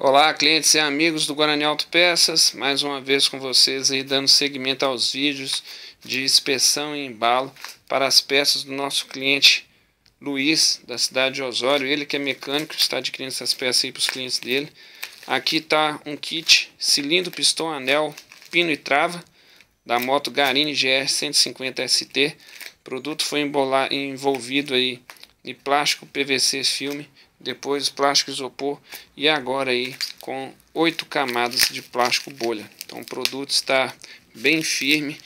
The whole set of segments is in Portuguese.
Olá, clientes e amigos do Guarani Peças, mais uma vez com vocês aí dando seguimento aos vídeos de inspeção e embalo para as peças do nosso cliente Luiz, da cidade de Osório, ele que é mecânico, está adquirindo essas peças aí para os clientes dele. Aqui está um kit cilindro, pistão, anel, pino e trava da moto Garini GR 150 ST. O produto foi envolvido aí de plástico PVC filme, depois plástico isopor e agora aí com oito camadas de plástico bolha. Então o produto está bem firme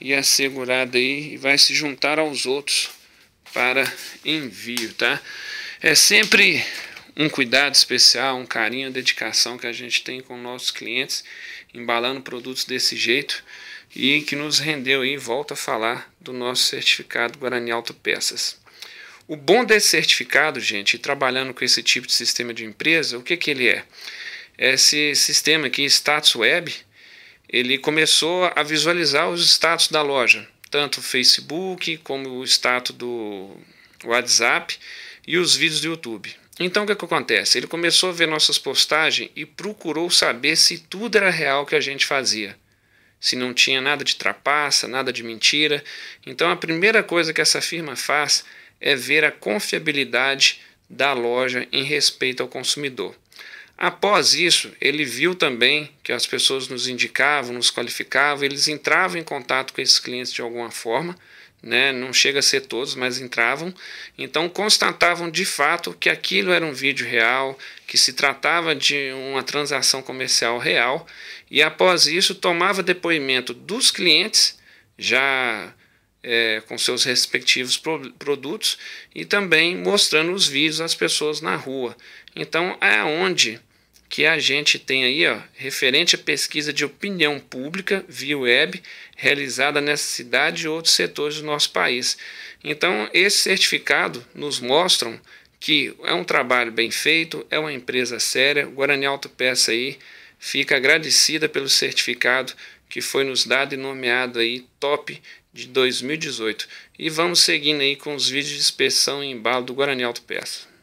e assegurado aí e vai se juntar aos outros para envio, tá? É sempre um cuidado especial, um carinho, dedicação que a gente tem com nossos clientes, embalando produtos desse jeito e que nos rendeu aí, volta a falar, do nosso certificado Guarani Auto Peças. O bom desse certificado, gente, trabalhando com esse tipo de sistema de empresa, o que, que ele é? é? Esse sistema aqui, status web, ele começou a visualizar os status da loja, tanto o Facebook como o status do WhatsApp e os vídeos do YouTube. Então o que, que acontece? Ele começou a ver nossas postagens e procurou saber se tudo era real que a gente fazia. Se não tinha nada de trapaça, nada de mentira. Então a primeira coisa que essa firma faz é ver a confiabilidade da loja em respeito ao consumidor. Após isso, ele viu também que as pessoas nos indicavam, nos qualificavam, eles entravam em contato com esses clientes de alguma forma, né? não chega a ser todos, mas entravam. Então, constatavam de fato que aquilo era um vídeo real, que se tratava de uma transação comercial real, e após isso, tomava depoimento dos clientes, já é, com seus respectivos pro, produtos e também mostrando os vídeos às pessoas na rua. Então é onde que a gente tem aí, ó, referente à pesquisa de opinião pública via web realizada nessa cidade e outros setores do nosso país. Então, esse certificado nos mostram que é um trabalho bem feito, é uma empresa séria. Guarani Auto Peça aí fica agradecida pelo certificado que foi nos dado e nomeado aí top de 2018. E vamos seguindo aí com os vídeos de inspeção e embalo do Guarani Alto Peça.